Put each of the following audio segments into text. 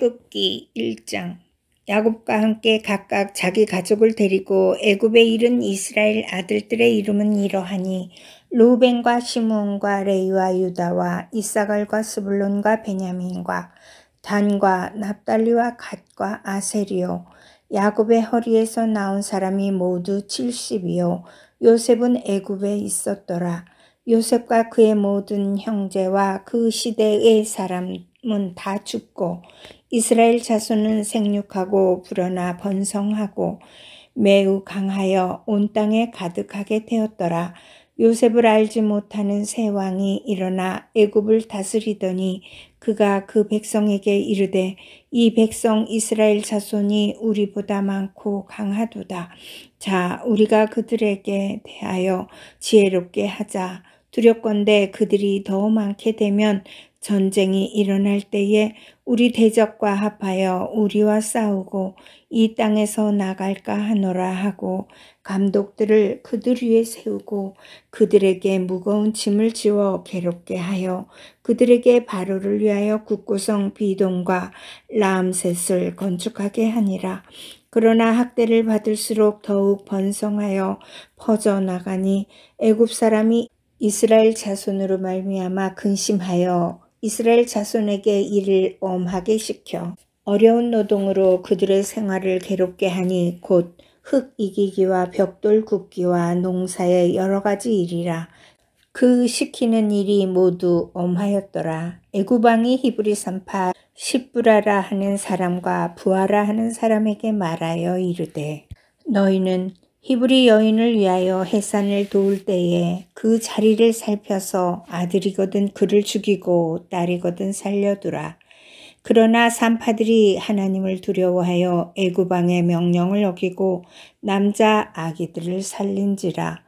출애굽기 1장 야곱과 함께 각각 자기 가족을 데리고 애굽에 이른 이스라엘 아들들의 이름은 이러하니 루벤과 시므온과 레이와 유다와 이사갈과 스불론과 베냐민과 단과 납달리와 갓과 아세리오 야곱의 허리에서 나온 사람이 모두 70이요 요셉은 애굽에 있었더라 요셉과 그의 모든 형제와 그 시대의 사람 은다 죽고 이스라엘 자손은 생육하고 불어나 번성하고 매우 강하여 온 땅에 가득하게 되었더라. 요셉을 알지 못하는 세 왕이 일어나 애굽을 다스리더니 그가 그 백성에게 이르되 이 백성 이스라엘 자손이 우리보다 많고 강하도다. 자, 우리가 그들에게 대하여 지혜롭게 하자. 두렵건대 그들이 더 많게 되면 전쟁이 일어날 때에 우리 대적과 합하여 우리와 싸우고 이 땅에서 나갈까 하노라 하고 감독들을 그들 위에 세우고 그들에게 무거운 짐을 지워 괴롭게 하여 그들에게 바로를 위하여 국구성 비동과 라암셋을 건축하게 하니라. 그러나 학대를 받을수록 더욱 번성하여 퍼져나가니 애굽 사람이 이스라엘 자손으로 말미암아 근심하여 이스라엘 자손에게 일을 엄하게 시켜 어려운 노동으로 그들의 생활을 괴롭게 하니 곧 흙 이기기와 벽돌 굽기와 농사의 여러 가지 일이라 그 시키는 일이 모두 엄하였더라. 애구방이 히브리 산파 십부라라 하는 사람과 부하라 하는 사람에게 말하여 이르되 너희는 히브리 여인을 위하여 해산을 도울 때에 그 자리를 살펴서 아들이거든 그를 죽이고 딸이거든 살려두라. 그러나 산파들이 하나님을 두려워하여 애구방의 명령을 어기고 남자 아기들을 살린지라.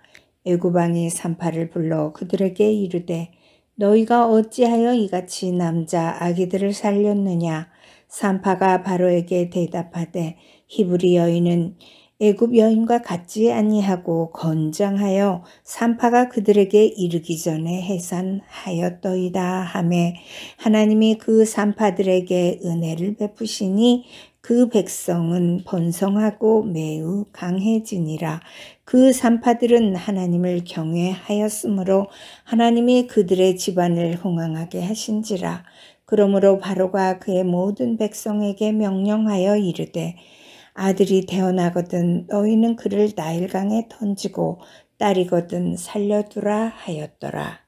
애구방이 산파를 불러 그들에게 이르되 너희가 어찌하여 이같이 남자 아기들을 살렸느냐. 산파가 바로에게 대답하되 히브리 여인은 애굽 여인과 같지 아니하고 건장하여 산파가 그들에게 이르기 전에 해산하였더이다 하매 하나님이 그 산파들에게 은혜를 베푸시니 그 백성은 번성하고 매우 강해지니라 그 산파들은 하나님을 경외하였으므로 하나님이 그들의 집안을 홍황하게 하신지라 그러므로 바로가 그의 모든 백성에게 명령하여 이르되 아들이 태어나거든 너희는 그를 나일강에 던지고 딸이거든 살려두라 하였더라.